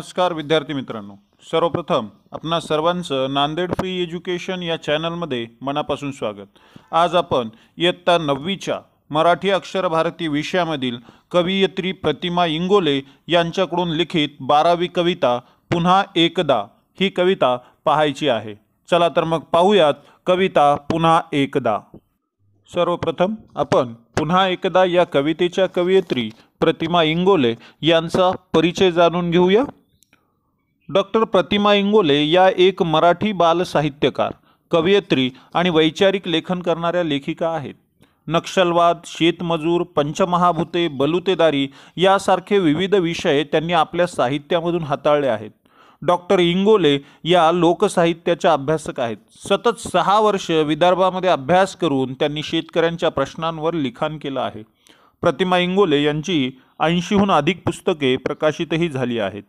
नमस्कार विद्यार्थी मित्रांनो सर्वप्रथम आपणा सर्वांचं नांदेड फ्री एज्युकेशन या चॅनलमध्ये मनापासून स्वागत आज आपण इयत्ता नववीच्या मराठी अक्षर भारती विषयामधील कवयित्री प्रतिमा इंगोले यांच्याकडून लिखित बारावी कविता पुन्हा एकदा ही कविता पाहायची आहे चला तर मग पाहूयात कविता पुन्हा एकदा सर्वप्रथम आपण पुन्हा एकदा या कवितेच्या कवयित्री प्रतिमा इंगोले यांचा परिचय जाणून घेऊया डॉक्टर प्रतिमा इंगोले या एक मराठी बाल साहित्यकार कवयित्री आणि वैचारिक लेखन करणाऱ्या लेखिका आहेत नक्षलवाद शेतमजूर पंचमहाभूते बलुतेदारी यासारखे विविध विषय त्यांनी आपल्या साहित्यामधून हाताळले आहेत डॉक्टर इंगोले या लोकसाहित्याच्या अभ्यासक आहेत सतत सहा वर्ष विदर्भामध्ये अभ्यास करून त्यांनी शेतकऱ्यांच्या प्रश्नांवर लिखाण केलं आहे प्रतिमा इंगोले यांची ऐंशीहून अधिक पुस्तके प्रकाशितही झाली आहेत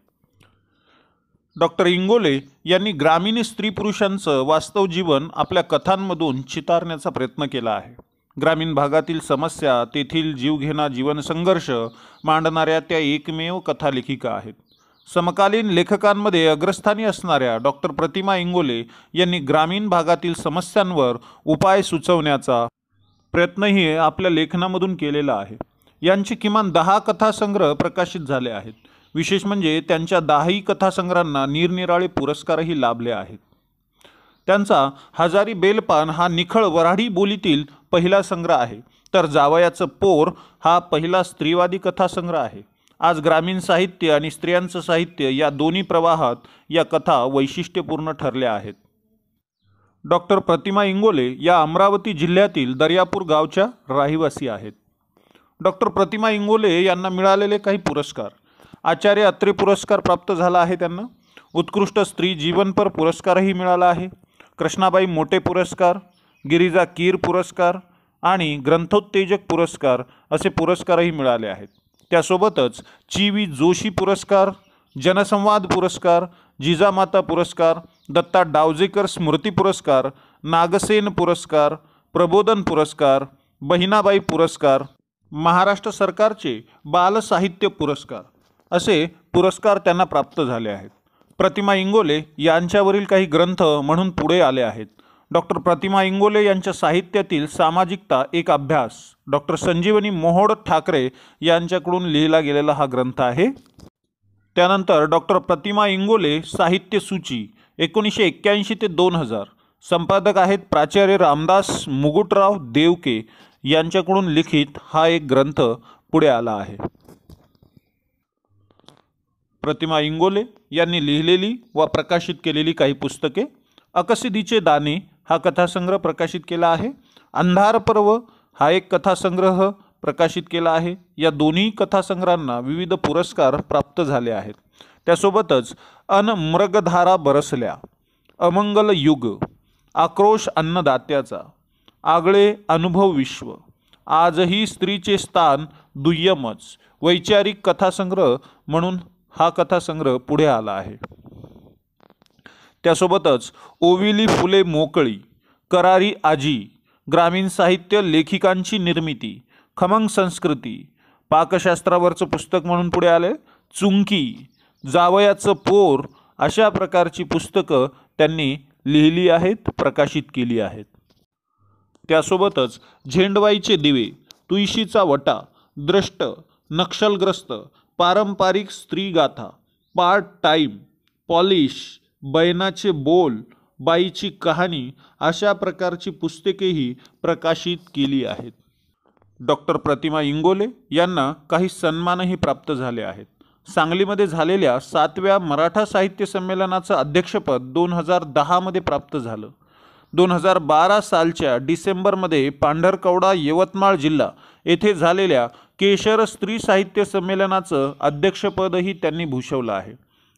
डॉक्टर इंगोले यांनी ग्रामीण स्त्री पुरुषांचं वास्तव जीवन आपल्या कथांमधून चितारण्याचा प्रयत्न केला आहे ग्रामीण भागातील समस्या तेथील जीवघेणा जीवन संघर्ष मांडणाऱ्या त्या एकमेव कथालेखिका आहेत समकालीन लेखकांमध्ये अग्रस्थानी असणाऱ्या डॉक्टर प्रतिमा इंगोले यांनी ग्रामीण भागातील समस्यांवर उपाय सुचवण्याचा प्रयत्नही आपल्या लेखनामधून केलेला आहे यांचे किमान दहा कथासंग्रह प्रकाशित झाले आहेत विशेष म्हणजे त्यांच्या दहाही कथासंग्रहांना निरनिराळे पुरस्कारही लाभले आहेत त्यांचा हजारी बेलपान हा निखळ वराडी बोलीतील पहिला संग्रह आहे तर जावयाचं पोर हा पहिला स्त्रीवादी कथासंग्रह आहे आज ग्रामीण साहित्य आणि स्त्रियांचं साहित्य या दोन्ही प्रवाहात या कथा वैशिष्ट्यपूर्ण ठरल्या आहेत डॉक्टर प्रतिमा इंगोले या अमरावती जिल्ह्यातील दर्यापूर गावच्या रहिवासी आहेत डॉक्टर प्रतिमा इंगोले यांना मिळालेले काही पुरस्कार आचार्य अत्रे पुरस्कार प्राप्त झाला आहे त्यांना उत्कृष्ट स्त्री जीवनपर पुरस्कारही मिळाला आहे कृष्णाबाई मोटे पुरस्कार गिरिजा कीर पुरस्कार आणि ग्रंथोत्तेजक पुरस्कार असे पुरस्कारही मिळाले आहेत त्यासोबतच ची जोशी पुरस्कार जनसंवाद पुरस्कार जिजामाता पुरस्कार दत्ता डावजेकर स्मृती पुरस्कार नागसेन पुरस्कार प्रबोधन पुरस्कार बहिणाबाई पुरस्कार महाराष्ट्र सरकारचे बालसाहित्य पुरस्कार असे पुरस्कार त्यांना प्राप्त झाले आहेत प्रतिमा इंगोले यांच्यावरील काही ग्रंथ म्हणून पुढे आले आहेत डॉक्टर प्रतिमा इंगोले यांच्या साहित्यातील सामाजिकता एक अभ्यास डॉक्टर संजीवनी मोहोड ठाकरे यांच्याकडून लिहिला गेलेला हा ग्रंथ आहे त्यानंतर डॉक्टर प्रतिमा इंगोले साहित्य सूची एकोणीसशे एक्क्याऐंशी ते दोन हजार संपादक आहेत प्राचार्य रामदास मुगुटराव देवके यांच्याकडून लिखित हा एक ग्रंथ पुढे आला आहे प्रतिमा इंगोले यांनी लिहिलेली व प्रकाशित केलेली काही पुस्तके अकसिदीचे दाने हा कथासंग्रह प्रकाशित केला आहे अंधार पर्व हा एक कथासंग्रह प्रकाशित केला आहे या दोन्ही कथासंग्रहांना विविध पुरस्कार प्राप्त झाले आहेत त्यासोबतच अन मृगधारा बरसल्या अमंगल युग आक्रोश अन्नदात्याचा आगळे अनुभव विश्व आजही स्त्रीचे स्थान दुय्यमच वैचारिक कथासंग्रह म्हणून हा कथासंग्रह पुढे आला आहे त्यासोबतच ओविली फुले मोकळी करारी आजी ग्रामीण साहित्य लेखिकांची निर्मिती खमंग संस्कृती पाकशास्त्रावरचं पुस्तक म्हणून पुढे आले चुंकी जावयाचं पोर अशा प्रकारची पुस्तकं त्यांनी लिहिली आहेत प्रकाशित केली आहेत त्यासोबतच झेंडवाईचे दिवे तुळशीचा वटा द्रष्ट नक्षलग्रस्त पारंपरिक स्त्रीगाथा पार्ट टाईम पॉलिश बैनाचे बोल बाईची कहाणी अशा प्रकारची पुस्तकेही प्रकाशित केली आहेत डॉक्टर प्रतिमा इंगोले यांना काही सन्मानही प्राप्त झाले आहेत सांगलीमध्ये झालेल्या सातव्या मराठा साहित्य संमेलनाचं अध्यक्षपद दोन हजार दहामध्ये प्राप्त झालं दोन हजार बारा सालच्या डिसेंबरमध्ये पांढरकवडा यवतमाळ जिल्हा येथे झालेल्या केशर स्त्री साहित्य संमेलनाचं अध्यक्षपदही त्यांनी भूषवलं आहे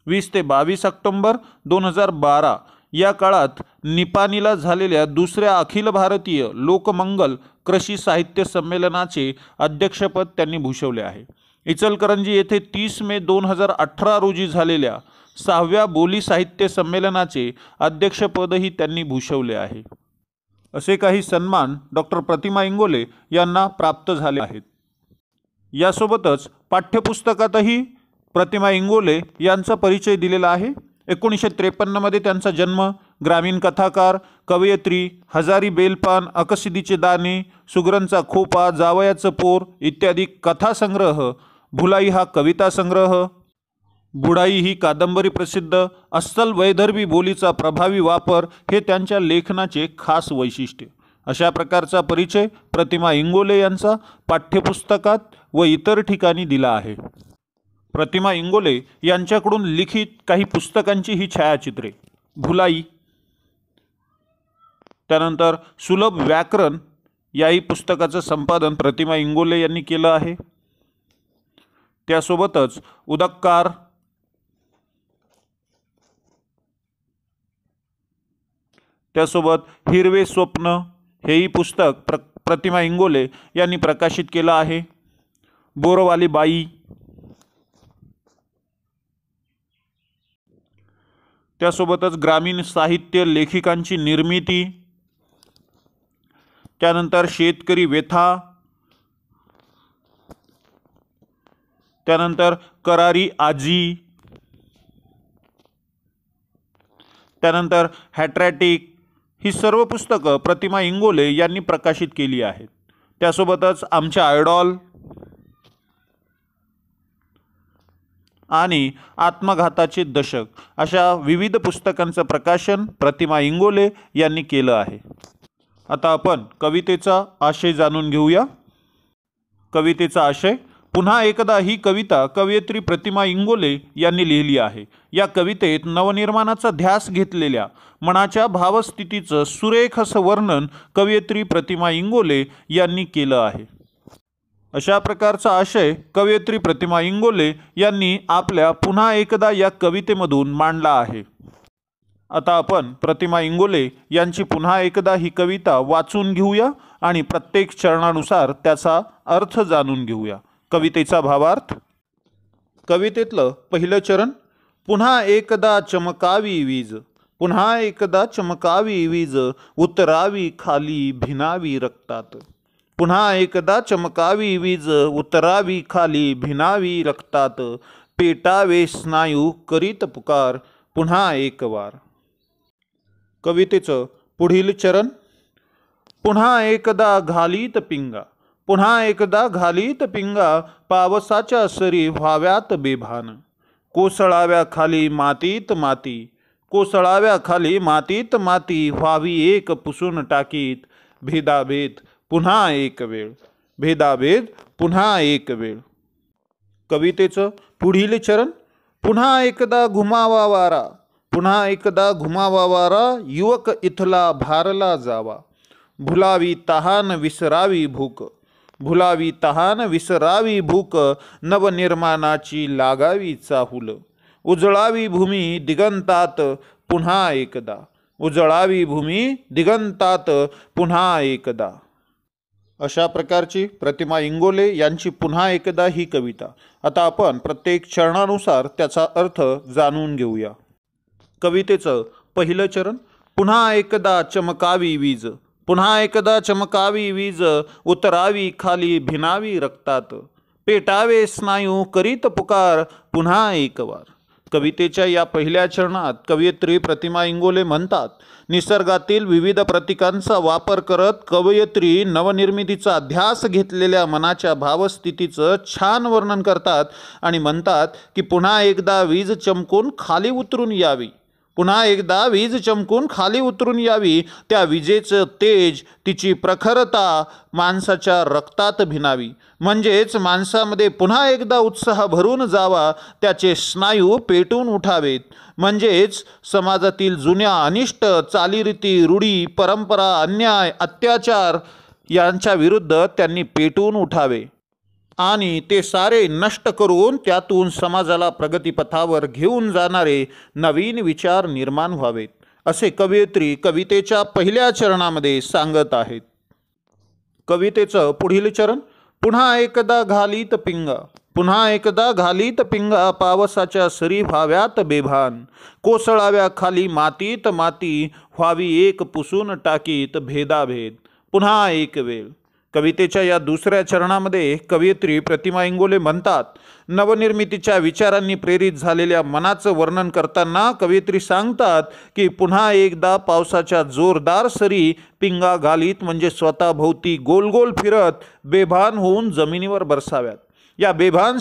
वीस ते बावीस ऑक्टोंबर दोन हजार बारा या काळात निपाणीला झालेल्या दुसऱ्या अखिल भारतीय लोकमंगल कृषी साहित्य संमेलनाचे अध्यक्षपद त्यांनी भूषवले आहे इचलकरंजी येथे तीस मे दोन हजार अठरा रोजी झालेल्या सहाव्या बोली साहित्य संमेलनाचे अध्यक्षपदही त्यांनी भूषवले आहे असे काही सन्मान डॉक्टर प्रतिमा इंगोले यांना प्राप्त झाले आहेत यासोबतच पाठ्यपुस्तकातही प्रतिमा इंगोले यांचा परिचय दिलेला आहे एकोणीसशे त्रेपन्नमध्ये त्यांचा जन्म ग्रामीण कथाकार कवयत्री हजारी बेलपान अकसिदीचे दाने सुगरणचा खोपा जावयाचं पोर इत्यादी कथासंग्रह भुलाई हा कविता संग्रह बुडाई ही कादंबरी प्रसिद्ध अस्सल वैदर्भी बोलीचा प्रभावी वापर हे त्यांच्या लेखनाचे खास वैशिष्ट्य अशा प्रकारचा परिचय प्रतिमा इंगोले यांचा पाठ्यपुस्तकात व इतर ठिकाणी दिला आहे प्रतिमा इंगोले यांच्याकडून लिखित काही पुस्तकांची ही छायाचित्रे भुलाई त्यानंतर सुलभ व्याकरण याही पुस्तकाचं संपादन प्रतिमा इंगोले यांनी केलं आहे त्यासोबतच उदक्कार त्यासोबत हिरवे स्वप्न हेही पुस्तक प्र प्रतिमा इंगोले यांनी प्रकाशित केलं आहे बोरवाली बाई त्यासोबतच ग्रामीण साहित्य लेखिकांची निर्मिती त्यानंतर शेतकरी वेथा त्यानंतर करारी आजी त्यानंतर हॅट्रॅटिक ही सर्व पुस्तकं प्रतिमा इंगोले यांनी प्रकाशित केली आहेत त्यासोबतच आमच्या आयडॉल आणि आत्मघाताचे दशक अशा विविध पुस्तकांचं प्रकाशन प्रतिमा इंगोले यांनी केलं आहे आता आपण कवितेचा आशय जाणून घेऊया कवितेचा आशय पुन्हा एकदा ही कविता कवयित्री प्रतिमा इंगोले यांनी लिहिली आहे या कवितेत नवनिर्माणाचा ध्यास घेतलेल्या मनाच्या भावस्थितीचं सुरेख असं वर्णन कवयित्री प्रतिमा इंगोले यांनी केलं आहे अशा प्रकारचा आशय कवयित्री प्रतिमा इंगोले यांनी आपल्या पुन्हा एकदा या कवितेमधून मांडला आहे आता आपण प्रतिमा इंगोले यांची पुन्हा एकदा ही कविता वाचून घेऊया आणि प्रत्येक चरणानुसार त्याचा अर्थ जाणून घेऊया कवितेचा भावार्थ कवितेतलं पहिलं चरण पुन्हा एकदा चमकावी वीज पुन्हा एकदा चमकावी वीज उतरावी खाली भिनावी रक्तात पुन्हा एकदा चमकावी वीज उतरावी खाली भिनावी रक्तात पेटावे स्नायू करीत पुकार पुन्हा एक वार कवितेचं पुढील चरण पुन्हा एकदा घालीत पिंगा पुन्हा एकदा घालीत पिंगा पावसाच्या सरी व्हाव्यात बेभान कोसळाव्या खाली मातीत माती कोसळाव्या खाली मातीत माती व्हावी एक पुसून टाकीत भेदाभेद पुन्हा एक वेळ भेदाभेद पुन्हा एक वेळ कवितेचं पुढील चरण पुन्हा एकदा घुमावा वारा पुन्हा एकदा घुमावा वारा युवक इथला भारला जावा भुलावी तहान विसरावी भूक भुलावी तहान विसरावी भूक नवनिर्माणाची लागावी चाहूल उजळावी भूमी दिगंतात पुन्हा एकदा उजळावी भूमी दिगंतात पुन्हा एकदा अशा प्रकारची प्रतिमा इंगोले यांची पुन्हा एकदा ही कविता आता आपण प्रत्येक चरणानुसार त्याचा अर्थ जाणून घेऊया कवितेचं पहिलं चरण पुन्हा एकदा चमकावी वीज पुन्हा एकदा चमकावी वीज उतरावी खाली भिनावी रक्तात पेटावे स्नायू करीत पुकार पुन्हा एक वार कवितेच्या या पहिल्या चरणात कवयित्री प्रतिमा इंगोले म्हणतात निसर्गातील विविध प्रतीकांचा वापर करत कवयित्री नवनिर्मितीचा ध्यास घेतलेल्या मनाच्या भावस्थितीचं छान वर्णन करतात आणि म्हणतात की पुन्हा एकदा वीज चमकून खाली उतरून यावी पुन्हा एकदा वीज चमकून खाली उतरून यावी त्या विजेचं तेज तिची प्रखरता माणसाच्या रक्तात भिनावी म्हणजेच माणसामध्ये पुन्हा एकदा उत्साह भरून जावा त्याचे स्नायू पेटून उठावेत म्हणजेच समाजातील जुन्या अनिष्ट चालीरीती रूढी परंपरा अन्याय अत्याचार यांच्या विरुद्ध त्यांनी पेटून उठावे आणि ते सारे नष्ट करून त्यातून समाजाला प्रगतीपथावर घेऊन जाणारे नवीन विचार निर्माण व्हावेत असे कवयित्री कवितेच्या पहिल्या चरणामध्ये सांगत आहेत कवितेचं पुढील चरण पुन्हा एकदा घालीत पिंगा पुन्हा एकदा घालीत पिंगा पावसाच्या सरी व्हाव्यात बेभान कोसळाव्या खाली मातीत माती व्हावी एक पुसून टाकीत भेदाभेद पुन्हा एक वेळ कवितेच्या या दुसऱ्या चरणामध्ये कवयित्री प्रतिमा इंगोले म्हणतात नवनिर्मितीच्या विचारांनी प्रेरित झालेल्या मनाचं वर्णन करताना कवयित्री सांगतात की पुन्हा एकदा पावसाच्या जोरदार सरी पिंगा घालीत म्हणजे स्वतःभोवती गोल गोल फिरत बेभान होऊन जमिनीवर बरसाव्यात या बेभान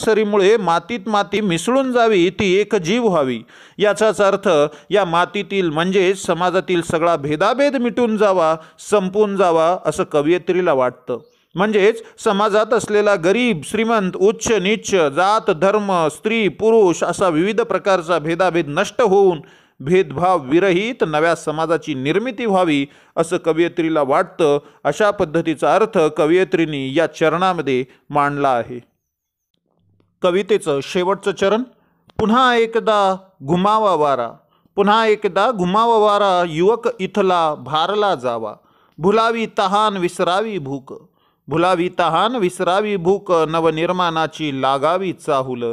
मातीत माती मिसळून जावी ती एक जीव व्हावी याचाच अर्थ या मातीतील म्हणजेच समाजातील सगळा भेदाभेद मिटून जावा संपून जावा असं कवयित्रीला वाटतं म्हणजेच समाजात असलेला गरीब श्रीमंत उच्च नीच जात धर्म स्त्री पुरुष असा विविध प्रकारचा भेदाभेद नष्ट होऊन भेदभाव विरहित नव्या समाजाची निर्मिती व्हावी असं कवयित्रीला वाटतं अशा पद्धतीचा अर्थ कवयित्रींनी या चरणामध्ये मांडला आहे कवितेचं शेवटचं चरण पुन्हा एकदा घुमावा वारा पुन्हा एकदा घुमावा वारा युवक इथला भारला जावा भुलावी तहान विसरावी भूक भुलावी तहान विसरावी भूक नवनिर्माणाची लागावी चाहुल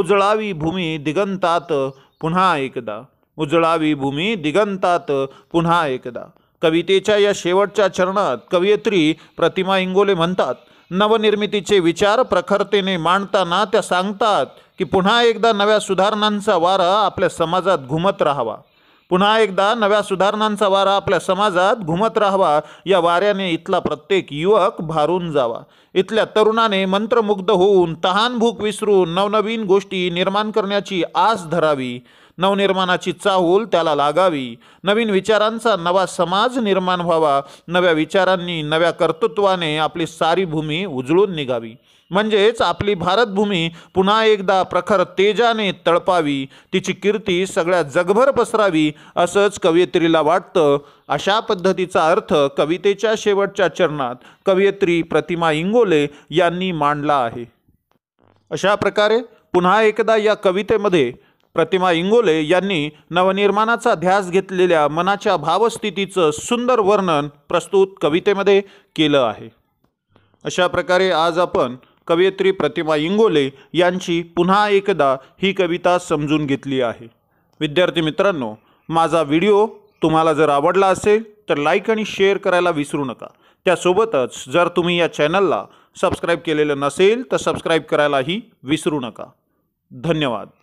उजळावी भूमी दिगंतात पुन्हा एकदा उजळावी भूमी दिगंतात पुन्हा एकदा कवितेच्या या शेवटच्या चरणात कवयित्री प्रतिमा इंगोले म्हणतात नवनिर्मितीचे विचार प्रखरतेने मांडताना त्या सांगतात की पुन्हा एकदा नव्या सुधारणांचा वारा आपल्या समाजात घुमत राहावा पुन्हा एकदा नव्या सुधारणांचा वारा आपल्या समाजात घुमत राहावा या वाऱ्याने इथला प्रत्येक युवक भारून जावा इथल्या तरुणाने मंत्रमुग्ध होऊन तहान भूक विसरून नवनवीन गोष्टी निर्माण करण्याची आस धरावी नवनिर्माणाची चाहूल त्याला लागावी नवीन विचारांचा नवा समाज निर्माण व्हावा नव्या विचारांनी नव्या कर्तृत्वाने आपली सारी भूमी उजळून निघावी म्हणजेच आपली भारतभूमी पुन्हा एकदा प्रखर तेजाने तळपावी तिची कीर्ती सगळ्या जगभर पसरावी असंच कवयित्रीला वाटतं अशा पद्धतीचा अर्थ कवितेच्या शेवटच्या चरणात कवयित्री प्रतिमा इंगोले यांनी मांडला आहे अशा प्रकारे पुन्हा एकदा या कवितेमध्ये प्रतिमा इंगोले यांनी नवनिर्माणाचा ध्यास घेतलेल्या मनाच्या भावस्थितीचं सुंदर वर्णन प्रस्तुत कवितेमध्ये केलं आहे अशा प्रकारे आज आपण कवयित्री प्रतिमा इंगोले यांची पुन्हा एकदा ही कविता समजून घेतली आहे विद्यार्थी मित्रांनो माझा व्हिडिओ तुम्हाला जर आवडला असेल तर लाईक आणि शेअर करायला विसरू नका त्यासोबतच जर तुम्ही या चॅनलला सबस्क्राईब केलेलं नसेल तर सबस्क्राईब करायलाही विसरू नका धन्यवाद